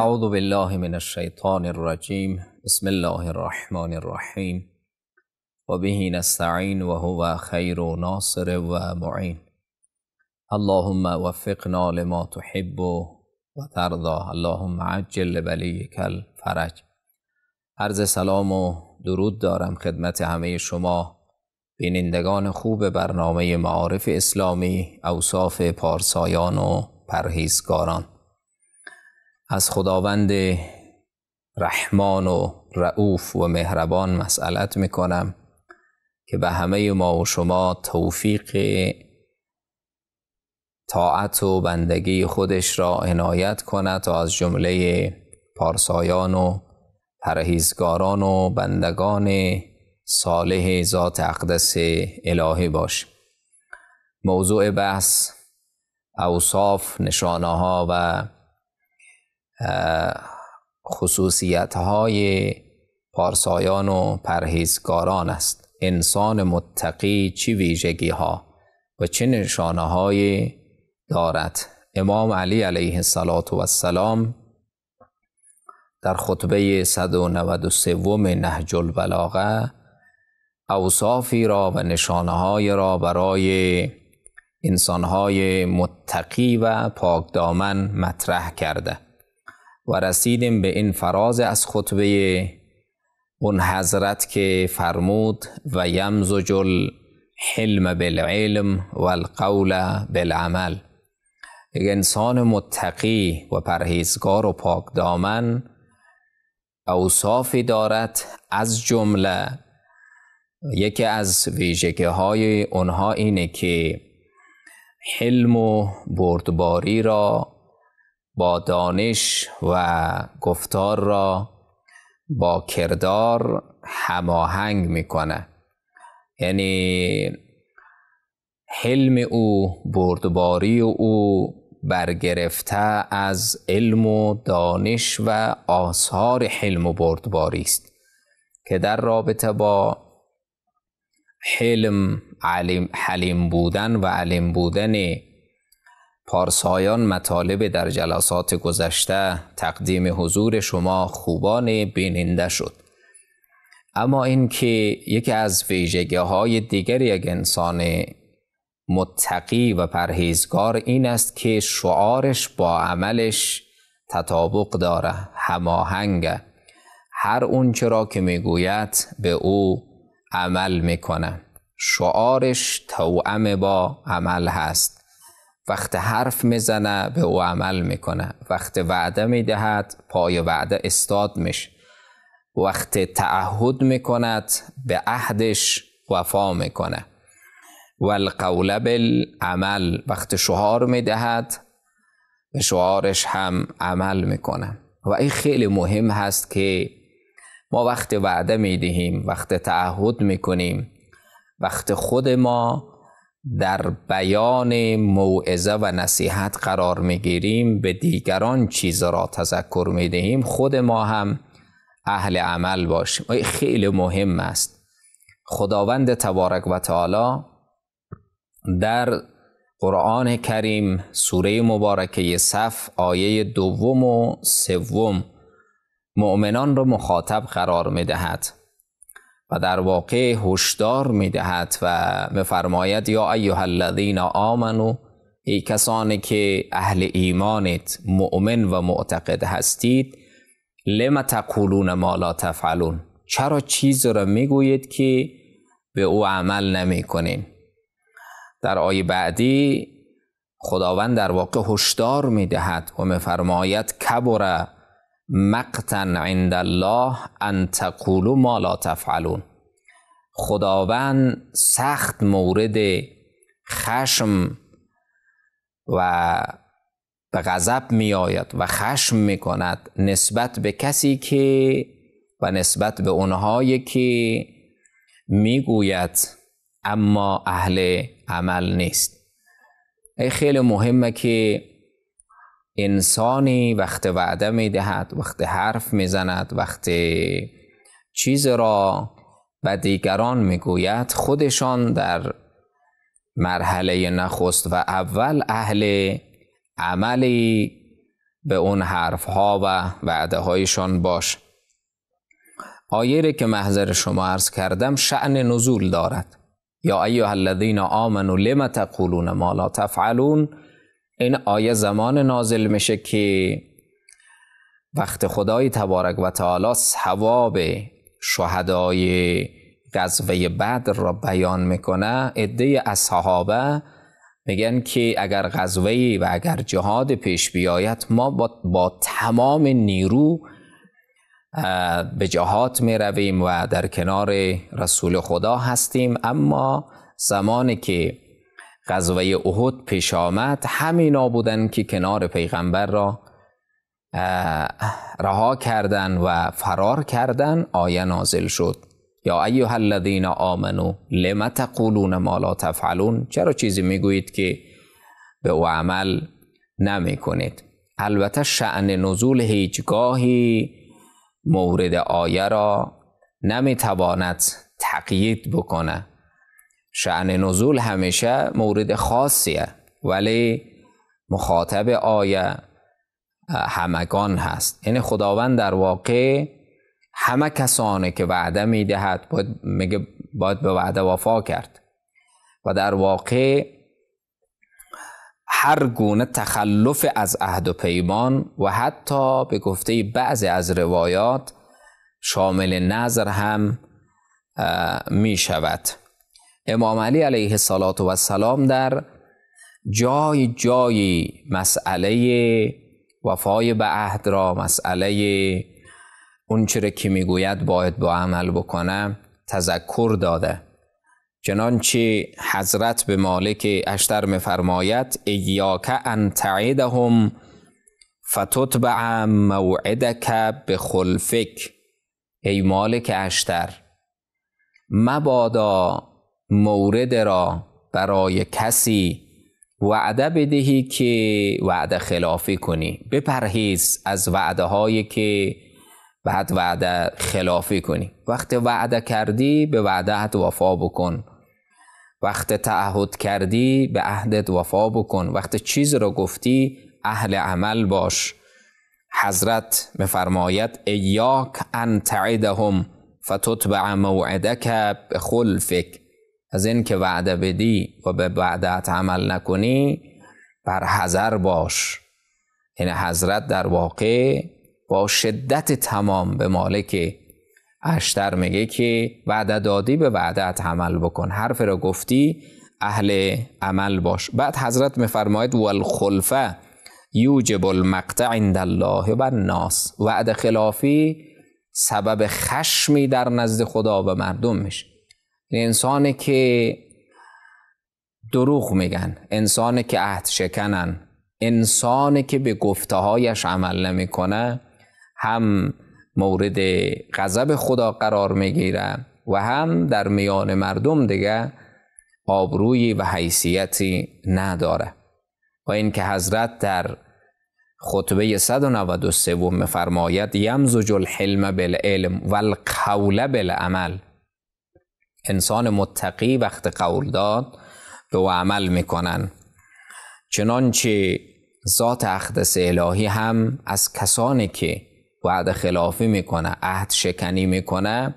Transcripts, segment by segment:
اعوذ بالله من الشیطان الرجیم بسم الله الرحمن الرحیم و به نستعین و هو خیر و ناصر و معین اللهم وفقنا لما تحب و ترضا اللهم عجل کل فرج عرض سلام و درود دارم خدمت همه شما بینندگان خوب برنامه معارف اسلامی اوصاف پارسایان و پرهیزگاران از خداوند رحمان و رعوف و مهربان مسئلت میکنم که به همه ما و شما توفیق طاعت و بندگی خودش را عنایت کند تا از جمله پارسایان و پرهیزگاران و بندگان صالح ذات اقدس الهی باش موضوع بحث اوصاف نشانه ها و خصوصیت های پارسایان و پرهیزگاران است انسان متقی چی ویژگی ها و چه نشانه های دارد امام علی علیه السلام در خطبه 193 نهج البلاغه اوصافی را و نشانه های را برای های متقی و پاکدامن مطرح کرده و رسیدیم به این فراز از خطبه اون حضرت که فرمود و یمزج الحلم بالعلم و القول بالعمل یک انسان متقی و پرهیزگار و پاک دامن اوصافی دارد از جمله یکی از ویژگی های اونها اینه که حلم و بردباری را با دانش و گفتار را با کردار هماهنگ میکنه یعنی حلم او بردباری او برگرفته از علم و دانش و آثار حلم و بردباری است که در رابطه با حلم علم، حلیم بودن و علم بودن پارسایان مطالب در جلسات گذشته تقدیم حضور شما خوبان بیننده شد اما اینکه یکی از ویژگی های دیگر یک انسان متقی و پرهیزگار این است که شعارش با عملش تطابق داره هماهنگ هر اون چرا که میگوید به او عمل میکنه شعارش توعم با عمل هست وقت حرف میزنه به او عمل میکنه وقت وعده میدهد پای وعده استاد میشه وقت تعهد میکند به عهدش وفا میکنه و القول بالعمل وقت شعار میدهد به شعارش هم عمل میکنه و این خیلی مهم هست که ما وقت وعده میدهیم وقت تعهد میکنیم وقت خود ما در بیان موعظه و نصیحت قرار میگیریم به دیگران چیز را تذکر دهیم خود ما هم اهل عمل باشیم خیلی مهم است خداوند تبارک و تعالی در قرآن کریم سوره مبارکه صف آیه دوم و سوم مؤمنان را مخاطب قرار دهد و در واقع هشدار میدهد و میفرماید یا ایها الذین آمنو ای کسانی که اهل ایمانت مؤمن و معتقد هستید لم تقولون ما لا تفعلون چرا چیز را میگویید که به او عمل نمیکنین در آیه بعدی خداوند در واقع هشدار میدهد و میفرماید کبر مقتن عند الله ان تقولوا ما لا تفعلون خداوند سخت مورد خشم و به غضب می آید و خشم می کند نسبت به کسی که و نسبت به اونهایی که می گوید اما اهل عمل نیست ای خیلی مهمه که انسانی وقت وعده می دهد وقت حرف می زند وقت چیز را به دیگران می گوید خودشان در مرحله نخست و اول اهل عملی به اون حرف ها و وعده هایشان باش آیه که محضر شما عرض کردم شعن نزول دارد یا ایوه الذین آمنوا لم تقولون ما لا تفعلون این آیه زمان نازل میشه که وقت خدای تبارک و تعالی ثواب شهدای غزوه بدر را بیان میکنه عده از صحابه میگن که اگر غزوه و اگر جهاد پیش بیاید ما با, با تمام نیرو به جهات می رویم و در کنار رسول خدا هستیم اما زمانی که غزوه احد پیش آمد همینا بودن که کنار پیغمبر را رها کردن و فرار کردن آیه نازل شد یا ایها الذین آمنو لم تقولون ما لا تفعلون چرا چیزی میگویید که به او عمل نمی البته شعن نزول هیچگاهی مورد آیه را نمی تقیید بکنه شعن نزول همیشه مورد خاصیه ولی مخاطب آیه همگان هست این یعنی خداوند در واقع همه کسانی که وعده میدهد باید باید به وعده وفا کرد و در واقع هر گونه تخلف از عهد و پیمان و حتی به گفته بعضی از روایات شامل نظر هم می شود امام علی علیه السلام در جای جای مسئله وفای به عهد را مسئله اون چرا که میگوید باید با عمل بکنه تذکر داده چنانچه حضرت به مالک اشتر میفرماید ایاک ان تعیدهم فتتبع موعدک به خلفک ای مالک اشتر مبادا مورد را برای کسی وعده بدهی که وعده خلافی کنی بپرهیز از وعده هایی که بعد وعده خلافی کنی وقتی وعده کردی به وعدهت وفا بکن وقت تعهد کردی به عهدت وفا بکن وقتی چیز را گفتی اهل عمل باش حضرت میفرماید ایاک ان تعیدهم فتتبع موعدک بخلفک از این که وعده بدی و به وعدت عمل نکنی بر حذر باش این یعنی حضرت در واقع با شدت تمام به مالک اشتر میگه که وعده دادی به وعدت عمل بکن حرف را گفتی اهل عمل باش بعد حضرت میفرماید والخلفه یوجب المقطع عند الله و الناس وعده خلافی سبب خشمی در نزد خدا و مردم میشه انسانی که دروغ میگن انسانی که عهد شکنن انسانی که به گفته هایش عمل نمیکنه هم مورد غضب خدا قرار میگیره و هم در میان مردم دیگه آبروی و حیثیتی نداره و اینکه حضرت در خطبه 193 میفرماید یمزج الحلم بالعلم والقول بالعمل انسان متقی وقت قول داد به او عمل میکنن چنانچه ذات اقدس الهی هم از کسانی که وعد خلافی میکنه عهد شکنی میکنه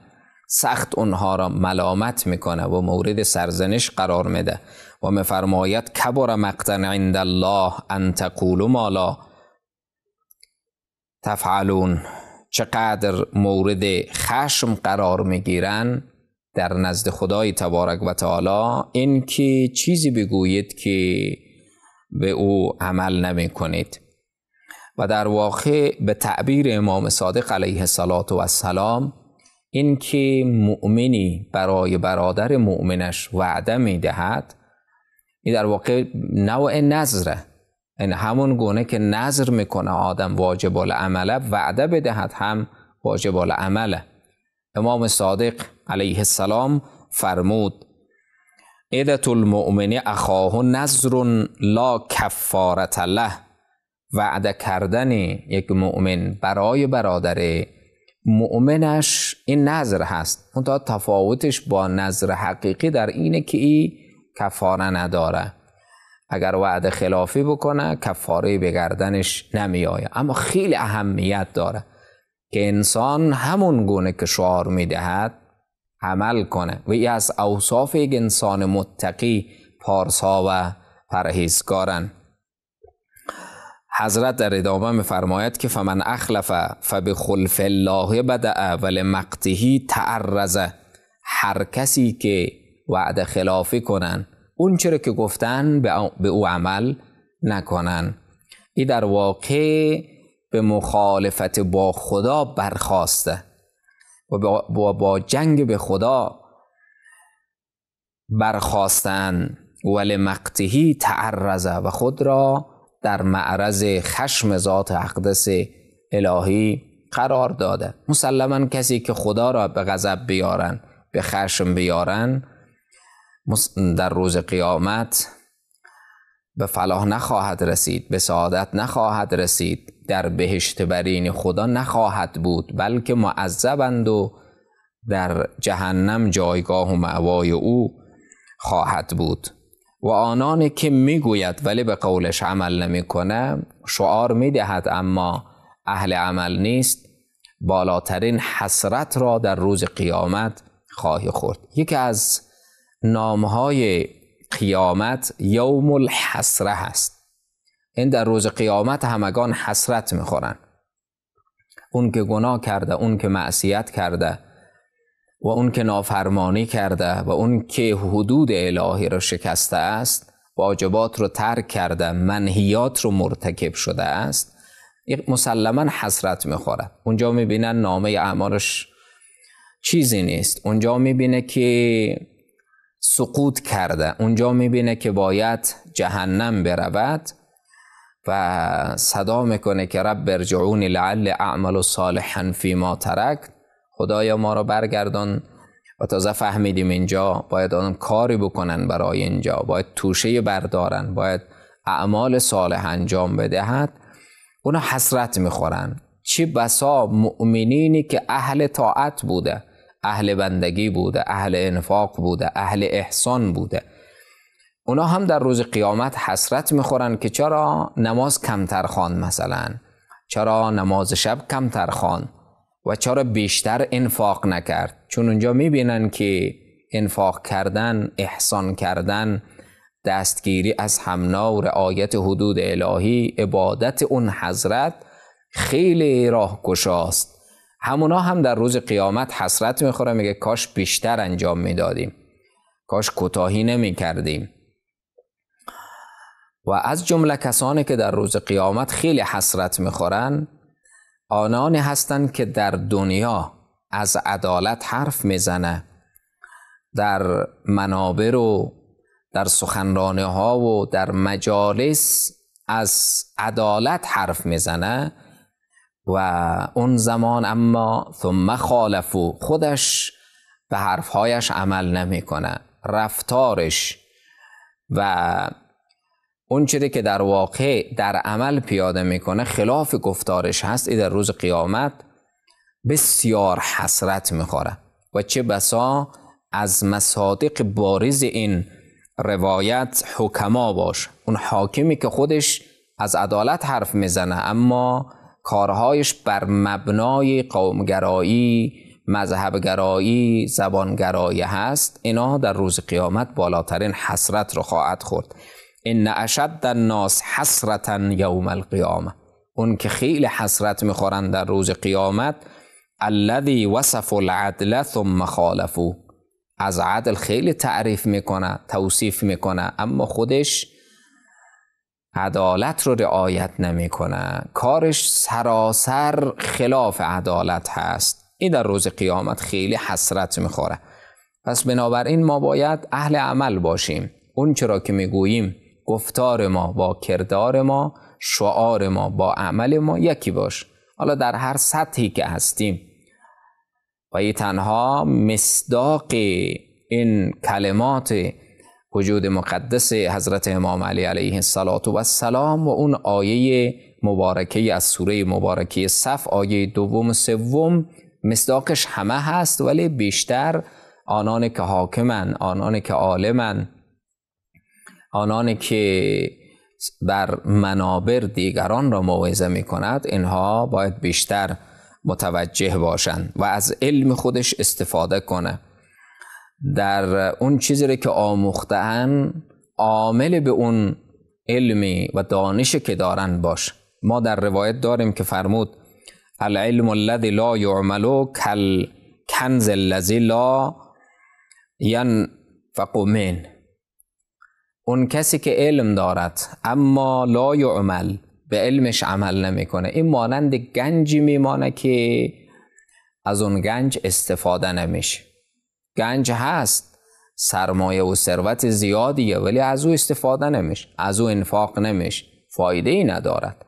سخت اونها را ملامت میکنه و مورد سرزنش قرار میده و میفرماید کبر مقتن عند الله ان تقولوا ما لا تفعلون چقدر مورد خشم قرار میگیرن در نزد خدای تبارک و تعالی این که چیزی بگویید که به او عمل نمی کنید و در واقع به تعبیر امام صادق علیه السلام این که مؤمنی برای برادر مؤمنش وعده می دهد این در واقع نوع نظره این یعنی همون گونه که نظر میکنه آدم واجب العمله وعده بدهد هم واجب العمله امام صادق علیه السلام فرمود عدت المؤمن اخاه نظر لا کفارت له وعده کردن یک مؤمن برای برادر مؤمنش این نظر هست اون تفاوتش با نظر حقیقی در اینه که ای کفاره نداره اگر وعده خلافی بکنه کفاره به گردنش آیا. اما خیلی اهمیت داره که انسان همون گونه که شعار دهد عمل کنه و ای از اوصاف یک انسان متقی پارسا و پرهیزگارن حضرت در ادامه میفرماید که فمن اخلف فبخلف الله بدع لمقتهی تعرزه هر کسی که وعده خلافی کنن اون چرا که گفتن به او عمل نکنن این در واقع به مخالفت با خدا برخواسته و با, با, جنگ به خدا برخواستن ول مقتهی تعرزه و خود را در معرض خشم ذات اقدس الهی قرار داده مسلما کسی که خدا را به غضب بیارن به خشم بیارن در روز قیامت به فلاح نخواهد رسید به سعادت نخواهد رسید در بهشت برین خدا نخواهد بود بلکه معذبند و در جهنم جایگاه و معوای او خواهد بود و آنان که میگوید ولی به قولش عمل نمیکنه شعار میدهد اما اهل عمل نیست بالاترین حسرت را در روز قیامت خواهی خورد یکی از نامهای قیامت یوم الحسره است. این در روز قیامت همگان حسرت میخورن اون که گناه کرده اون که معصیت کرده و اون که نافرمانی کرده و اون که حدود الهی را شکسته است واجبات رو ترک کرده منهیات رو مرتکب شده است مسلما حسرت میخوره اونجا میبینه نامه اعمالش چیزی نیست اونجا میبینه که سقوط کرده اونجا میبینه که باید جهنم برود و صدا میکنه که رب برجعونی لعل اعمل و فی ما ترک خدایا ما را برگردان و تازه فهمیدیم اینجا باید آن کاری بکنن برای اینجا باید توشه بردارن باید اعمال صالح انجام بدهد اونا حسرت میخورن چی بسا مؤمنینی که اهل طاعت بوده اهل بندگی بوده اهل انفاق بوده اهل احسان بوده اونا هم در روز قیامت حسرت میخورن که چرا نماز کمتر خوان مثلا چرا نماز شب کمتر خوان و چرا بیشتر انفاق نکرد چون اونجا میبینن که انفاق کردن احسان کردن دستگیری از همنا و رعایت حدود الهی عبادت اون حضرت خیلی راه کشاست همونا هم در روز قیامت حسرت میخوره میگه کاش بیشتر انجام میدادیم کاش کوتاهی کردیم و از جمله کسانی که در روز قیامت خیلی حسرت میخورن آنانی هستند که در دنیا از عدالت حرف میزنه در منابر و در سخنرانه ها و در مجالس از عدالت حرف میزنه و اون زمان اما ثم خالفو خودش به حرفهایش عمل نمیکنه رفتارش و اون چیزی که در واقع در عمل پیاده میکنه خلاف گفتارش هست ای در روز قیامت بسیار حسرت میخوره و چه بسا از مصادیق بارز این روایت حکما باش اون حاکمی که خودش از عدالت حرف میزنه اما کارهایش بر مبنای قومگرایی مذهبگرایی زبانگرایی هست اینا در روز قیامت بالاترین حسرت رو خواهد خورد ان اشد الناس حسرتا یوم القیامه اون که خیلی حسرت میخورن در روز قیامت الذي وصف العدل ثم خالفو از عدل خیلی تعریف میکنه توصیف میکنه اما خودش عدالت رو رعایت نمیکنه کارش سراسر خلاف عدالت هست این در روز قیامت خیلی حسرت میخوره پس بنابراین ما باید اهل عمل باشیم اون چرا که میگوییم گفتار ما با کردار ما شعار ما با عمل ما یکی باش حالا در هر سطحی که هستیم و یه تنها مصداق این کلمات وجود مقدس حضرت امام علی علیه السلام و اون آیه مبارکه از سوره مبارکه صف آیه دوم و سوم مصداقش همه هست ولی بیشتر آنان که حاکمن آنان که عالمن آنان که در منابر دیگران را موعظه می کند اینها باید بیشتر متوجه باشند و از علم خودش استفاده کنه در اون چیزی را که آموختهن عامل به اون علمی و دانشی که دارند باش ما در روایت داریم که فرمود العلم الذی لا یعمل کل کنز الذی لا ینفق منه اون کسی که علم دارد اما لا یعمل به علمش عمل نمیکنه این مانند گنجی میمانه که از اون گنج استفاده نمیشه گنج هست سرمایه و ثروت زیادیه ولی از او استفاده نمیشه از او انفاق نمیشه فایده ای ندارد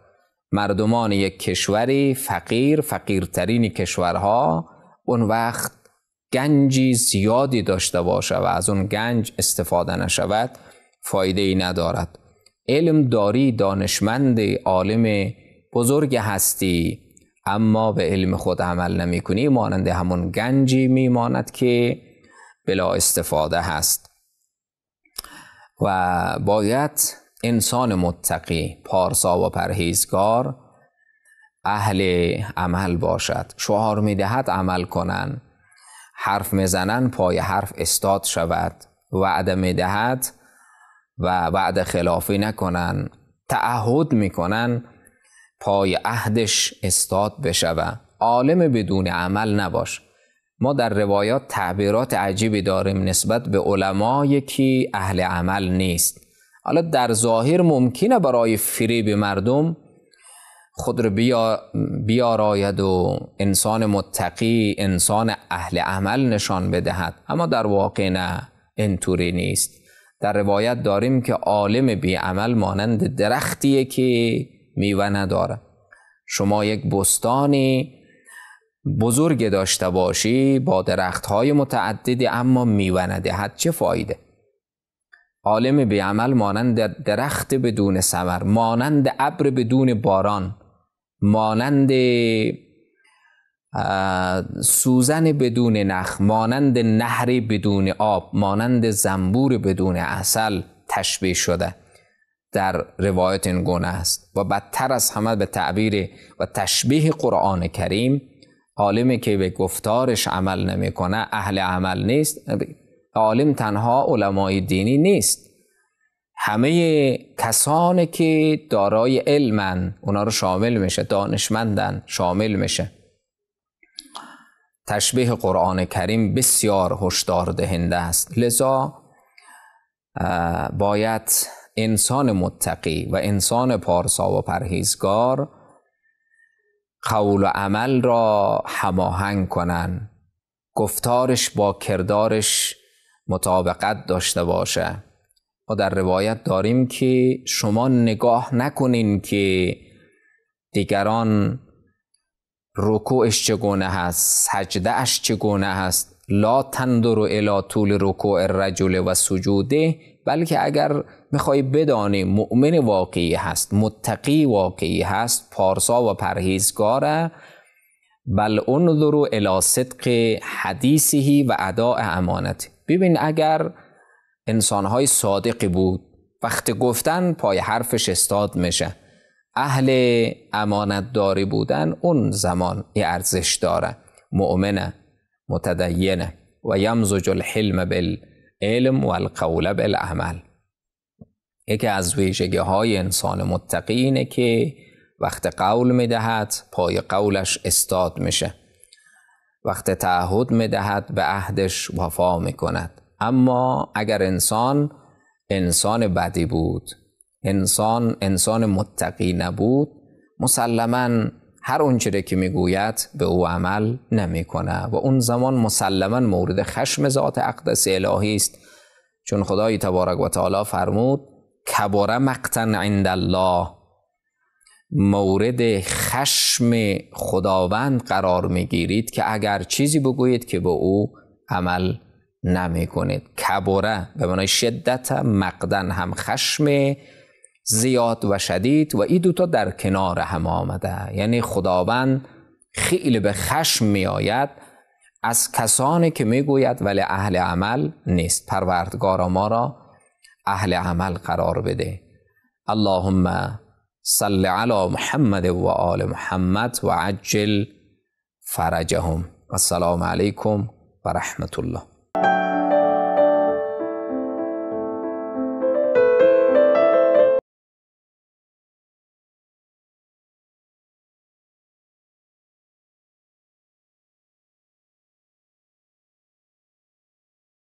مردمان یک کشوری فقیر فقیرترین کشورها اون وقت گنجی زیادی داشته باشه و از اون گنج استفاده نشود فایده ای ندارد علم داری دانشمند عالم بزرگ هستی اما به علم خود عمل نمی کنی مانند همون گنجی می ماند که بلا استفاده هست و باید انسان متقی پارسا و پرهیزگار اهل عمل باشد شعار دهد عمل کنن حرف میزنن پای حرف استاد شود وعده دهد و بعد خلافی نکنن تعهد میکنن پای عهدش استاد بشوه عالم بدون عمل نباش ما در روایات تعبیرات عجیبی داریم نسبت به علمایی که اهل عمل نیست حالا در ظاهر ممکنه برای فریب مردم خود رو بیا بیاراید و انسان متقی انسان اهل عمل نشان بدهد اما در واقع نه اینطوری نیست در روایت داریم که عالم بیعمل مانند درختیه که میوه نداره شما یک بستانی بزرگ داشته باشی با درخت های متعددی اما میوه ندهد چه فایده عالم بیعمل مانند درخت بدون سمر، مانند ابر بدون باران مانند سوزن بدون نخ مانند نهر بدون آب مانند زنبور بدون اصل تشبیه شده در روایت این گونه است و بدتر از همه به تعبیر و تشبیه قرآن کریم عالمی که به گفتارش عمل نمیکنه اهل عمل نیست عالم تنها علمای دینی نیست همه کسانی که دارای علمن اونا رو شامل میشه دانشمندن شامل میشه تشبیه قرآن کریم بسیار هشدار دهنده است لذا باید انسان متقی و انسان پارسا و پرهیزگار قول و عمل را هماهنگ کنند، گفتارش با کردارش مطابقت داشته باشه ما در روایت داریم که شما نگاه نکنین که دیگران رکوعش چگونه هست اش چگونه هست لا تندر الا طول رکوع رجل و سجوده بلکه اگر میخوای بدانی مؤمن واقعی هست متقی واقعی هست پارسا و پرهیزگاره بل انظرو الی صدق حدیثی و اداء امانت ببین اگر انسانهای صادقی بود وقتی گفتن پای حرفش استاد میشه اهل امانت داری بودن اون زمان ارزش داره مؤمنه متدینه و یمزج الحلم بالعلم و القول بالعمل یکی از ویژگی های انسان متقی که وقت قول میدهد پای قولش استاد میشه وقت تعهد میدهد به عهدش وفا میکند اما اگر انسان انسان بدی بود انسان انسان متقی نبود مسلما هر اونچه که میگوید به او عمل نمیکنه و اون زمان مسلما مورد خشم ذات اقدس الهی است چون خدای تبارک و تعالی فرمود کبر مقتن عند الله مورد خشم خداوند قرار میگیرید که اگر چیزی بگویید که به او عمل نمیکنید به معنای شدت مقدن هم خشم زیاد و شدید و این دوتا در کنار هم آمده یعنی خداوند خیلی به خشم می آید از کسانی که می گوید ولی اهل عمل نیست پروردگار ما را اهل عمل قرار بده اللهم صل علی محمد و آل محمد و عجل فرجهم السلام علیکم و رحمت الله